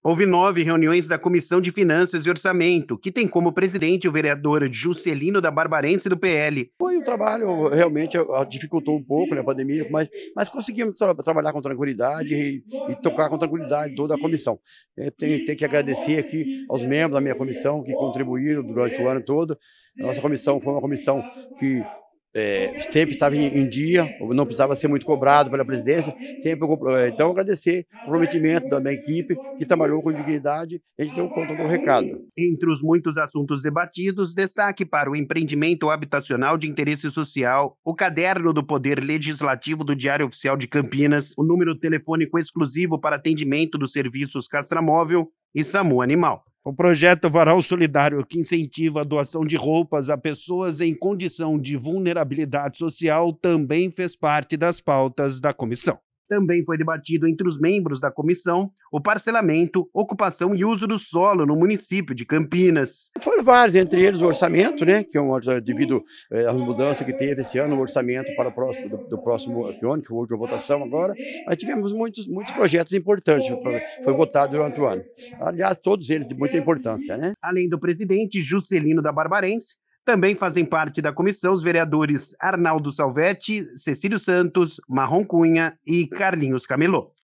Houve nove reuniões da Comissão de Finanças e Orçamento, que tem como presidente o vereador Juscelino da Barbarense do PL. Foi um trabalho, realmente, eh, dificultou um pouco né, a pandemia, mas, mas conseguimos tra trabalhar com tranquilidade e, e, tocar com tranquilidade toda a comissão. Eh, tenho, tenho que agradecer aqui aos membros da minha comissão que contribuíram durante o ano todo. A nossa comissão foi uma comissão que é, sempre estava em, em, dia, não precisava ser muito cobrado pela presidência. Sempre, é, então, agradecer o comprometimento da minha equipe, que trabalhou com dignidade, a gente deu conta do recado. Entre os muitos assuntos debatidos, destaque para o empreendimento habitacional de interesse social, o caderno do Poder Legislativo do Diário Oficial de Campinas, o número telefônico exclusivo para atendimento dos serviços Castramóvel e SAMU Animal. O projeto Varal Solidário, que incentiva a doação de roupas a pessoas em condição de vulnerabilidade social, também fez parte das pautas da comissão. Também foi debatido entre os membros da comissão o parcelamento, ocupação e uso do solo no município de Campinas. Foram vários, entre eles o orçamento, né, que é um, devido eh, às mudanças que teve esse ano, o orçamento para o próximo, do, do próximo ano, que foi a votação agora. mas tivemos muitos, muitos projetos importantes, foi votado durante o ano. Aliás, todos eles de muita importância. Né? Além do presidente Juscelino da Barbarense, também fazem parte da comissão os vereadores Arnaldo Salvetti, Cecílio Santos, Marrom Cunha e Carlinhos Camelot.